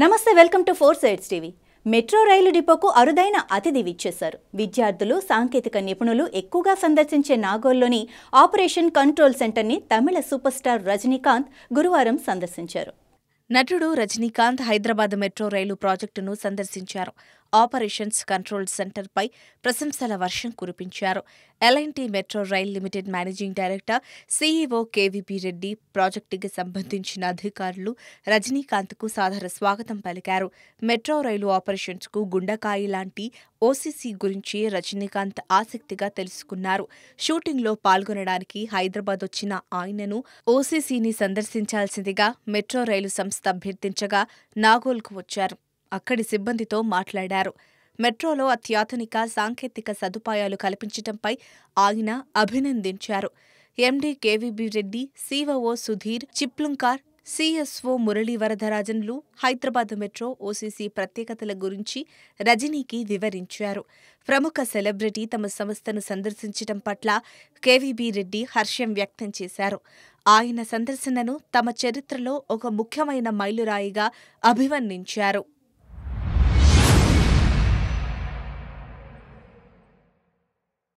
నమస్తే welcome to four sides TV metro rail డిపోకు అరుదైన అతిథి విచ్చేశారు విద్యార్థులు సాంకేతిక నిపుణులు ఎక్కువగా సందర్శించే నాగోల్లోని ఆపరేషన్ కంట్రోల్ సెంటర్ని తమిళ సూపర్ స్టార్ రజనీకాంత్ గురువారం సందర్శించారు నటుడు రజనీకాంత్ హైదరాబాద్ మెట్రో రైలు ప్రాజెక్టును సందర్శించారు ఆపరేషన్స్ కంట్రోల్ సెంటర్పై ప్రశంసల వర్షం కురిపించారు LNT metro rail limited managing director CEO KVP Reddy ప్రాజెక్టుకి సంబంధించిన అధికారులు రజనీకాంత్కు సాదర స్వాగతం పలికారు మెట్రో రైలు ఆపరేషన్స్కు గుండకాయి లాంటి ఓసీసీ గురించి రజనీకాంత్ ఆసక్తిగా తెలుసుకున్నారు షూటింగ్లో పాల్గొనడానికి హైదరాబాద్ వచ్చిన ఆయనను ఓసీసీని సందర్శించాల్సిందిగా మెట్రో రైలు సంస్థ అభ్యర్థించగా నాగోల్కు వచ్చారు అక్కడి సిబ్బందితో మాట్లాడారు మెట్రోలో అత్యాధునిక సాంకేతిక సదుపాయాలు కల్పించటంపై ఆయన అభినందించారు MD KVB Reddy COO Sudhir Chiplunkar CSO Murali వరదరాజన్లు హైదరాబాద్ మెట్రో ఓసీసీ ప్రత్యేకతల గురించి రజనీకి వివరించారు ప్రముఖ సెలబ్రిటీ తమ సంస్థను సందర్శించటం పట్ల కేవీబీ రెడ్డి హర్షం వ్యక్తం చేశారు ఆయన సందర్శనను తమ చరిత్రలో ఒక ముఖ్యమైన మైలురాయిగా అభివర్ణించారు